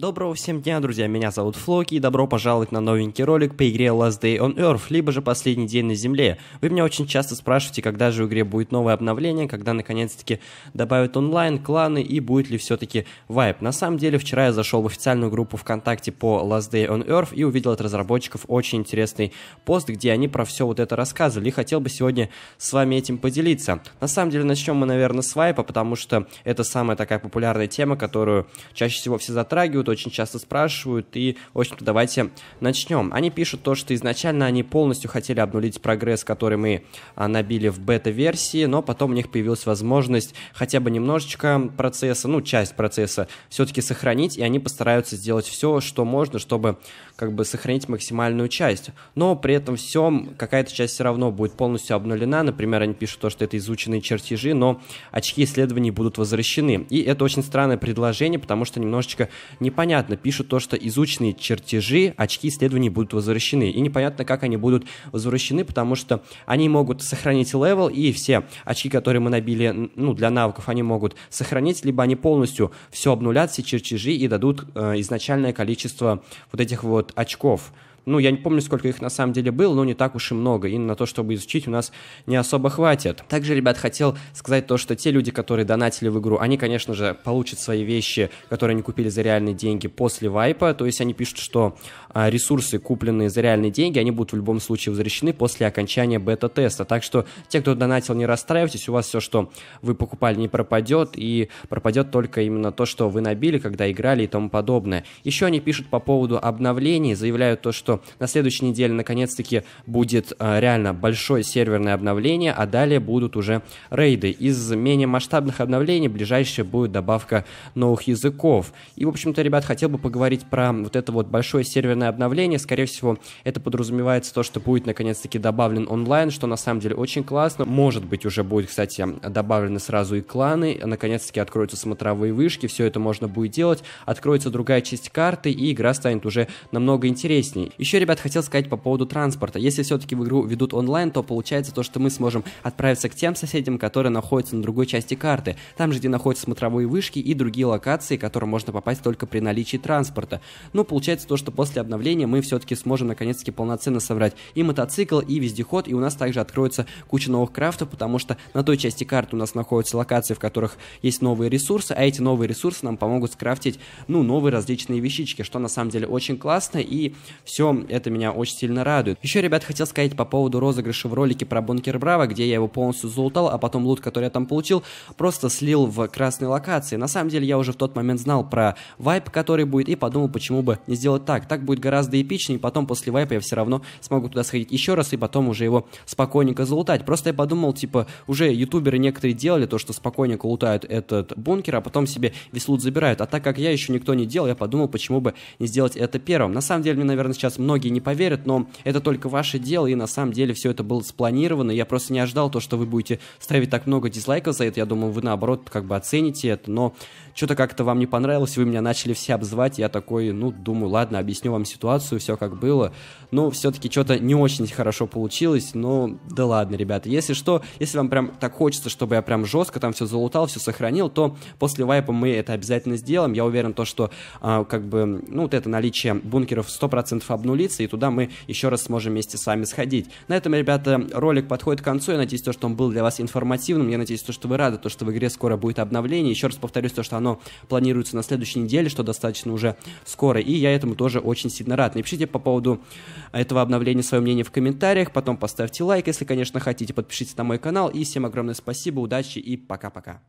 Доброго всем дня, друзья, меня зовут Флоки, и добро пожаловать на новенький ролик по игре Last Day on Earth, либо же Последний день на Земле. Вы меня очень часто спрашиваете, когда же в игре будет новое обновление, когда наконец-таки добавят онлайн, кланы и будет ли все-таки вайп. На самом деле, вчера я зашел в официальную группу ВКонтакте по Last Day on Earth и увидел от разработчиков очень интересный пост, где они про все вот это рассказывали, и хотел бы сегодня с вами этим поделиться. На самом деле, начнем мы, наверное, с вайпа, потому что это самая такая популярная тема, которую чаще всего все затрагивают, интересует, очень часто спрашивают, и, в общем-то, давайте начнем. Они пишут то, что изначально они полностью хотели обнулить прогресс, который мы а, набили в бета-версии, но потом у них появилась возможность хотя бы немножечко процесса, ну, часть процесса все-таки сохранить, и они постараются сделать все, что можно, чтобы как бы сохранить максимальную часть. Но при этом всем какая-то часть все равно будет полностью обнулена. Например, они пишут то, что это изученные чертежи, но очки исследований будут возвращены. И это очень странное предложение, потому что немножечко не непонятно. Пишут то, что изученные чертежи, очки исследований будут возвращены. И непонятно, как они будут возвращены, потому что они могут сохранить левел, и все очки, которые мы набили ну, для навыков, они могут сохранить, либо они полностью все обнулят, все чертежи, и дадут э, изначальное количество вот этих вот очков. Ну, я не помню, сколько их на самом деле было, но не так уж и много. И на то, чтобы изучить, у нас не особо хватит. Также, ребят, хотел сказать то, что те люди, которые донатили в игру, они, конечно же, получат свои вещи, которые они купили за реальные деньги после вайпа. То есть они пишут, что а, ресурсы, купленные за реальные деньги, они будут в любом случае возвращены после окончания бета-теста. Так что те, кто донатил, не расстраивайтесь, у вас все, что вы покупали, не пропадет, и пропадет только именно то, что вы набили, когда играли и тому подобное. Еще они пишут по поводу обновлений, заявляют то, что на следующей неделе наконец-таки будет э, реально большое серверное обновление, а далее будут уже рейды. Из менее масштабных обновлений ближайшее будет добавка новых языков. И, в общем-то, ребят, хотел бы поговорить про вот это вот большое серверное обновление. Скорее всего, это подразумевается то, что будет наконец-таки добавлен онлайн, что на самом деле очень классно. Может быть, уже будет, кстати, добавлены сразу и кланы, наконец-таки откроются смотровые вышки, все это можно будет делать, откроется другая часть карты, и игра станет уже намного интересней. Еще, ребят, хотел сказать по поводу транспорта. Если все-таки в игру ведут онлайн, то получается то, что мы сможем отправиться к тем соседям, которые находятся на другой части карты. Там же, где находятся смотровые вышки и другие локации, к которым можно попасть только при наличии транспорта. Ну, получается то, что после обновления мы все-таки сможем наконец-таки полноценно собрать и мотоцикл, и вездеход, и у нас также откроется куча новых крафтов, потому что на той части карты у нас находятся локации, в которых есть новые ресурсы, а эти новые ресурсы нам помогут скрафтить, ну, новые различные вещички, что на самом деле очень классно, и все рублем. Это меня очень сильно радует. Еще, ребят, хотел сказать по поводу розыгрыша в ролике про Бункер Браво, где я его полностью залутал, а потом лут, который я там получил, просто слил в красной локации. На самом деле, я уже в тот момент знал про вайп, который будет, и подумал, почему бы не сделать так. Так будет гораздо эпичнее, и потом после вайпа я все равно смогу туда сходить еще раз, и потом уже его спокойненько залутать. Просто я подумал, типа, уже ютуберы некоторые делали то, что спокойненько лутают этот бункер, а потом себе весь лут забирают. А так как я еще никто не делал, я подумал, почему бы не сделать это первым. На самом деле, мне, наверное, сейчас многие не поверят, но это только ваше дело, и на самом деле все это было спланировано. Я просто не ожидал то, что вы будете ставить так много дизлайков за это. Я думал, вы наоборот как бы оцените это, но что-то как-то вам не понравилось, вы меня начали все обзывать. Я такой, ну, думаю, ладно, объясню вам ситуацию, все как было. Но все-таки что-то не очень хорошо получилось, но да ладно, ребята. Если что, если вам прям так хочется, чтобы я прям жестко там все залутал, все сохранил, то после вайпа мы это обязательно сделаем. Я уверен, то, что а, как бы, ну, вот это наличие бункеров 100% обновлено обнулиться, и туда мы еще раз сможем вместе с вами сходить. На этом, ребята, ролик подходит к концу. Я надеюсь, то, что он был для вас информативным. Я надеюсь, то, что вы рады, то, что в игре скоро будет обновление. Еще раз повторюсь, то, что оно планируется на следующей неделе, что достаточно уже скоро. И я этому тоже очень сильно рад. Напишите по поводу этого обновления свое мнение в комментариях, потом поставьте лайк, если, конечно, хотите, подпишитесь на мой канал. И всем огромное спасибо, удачи и пока-пока.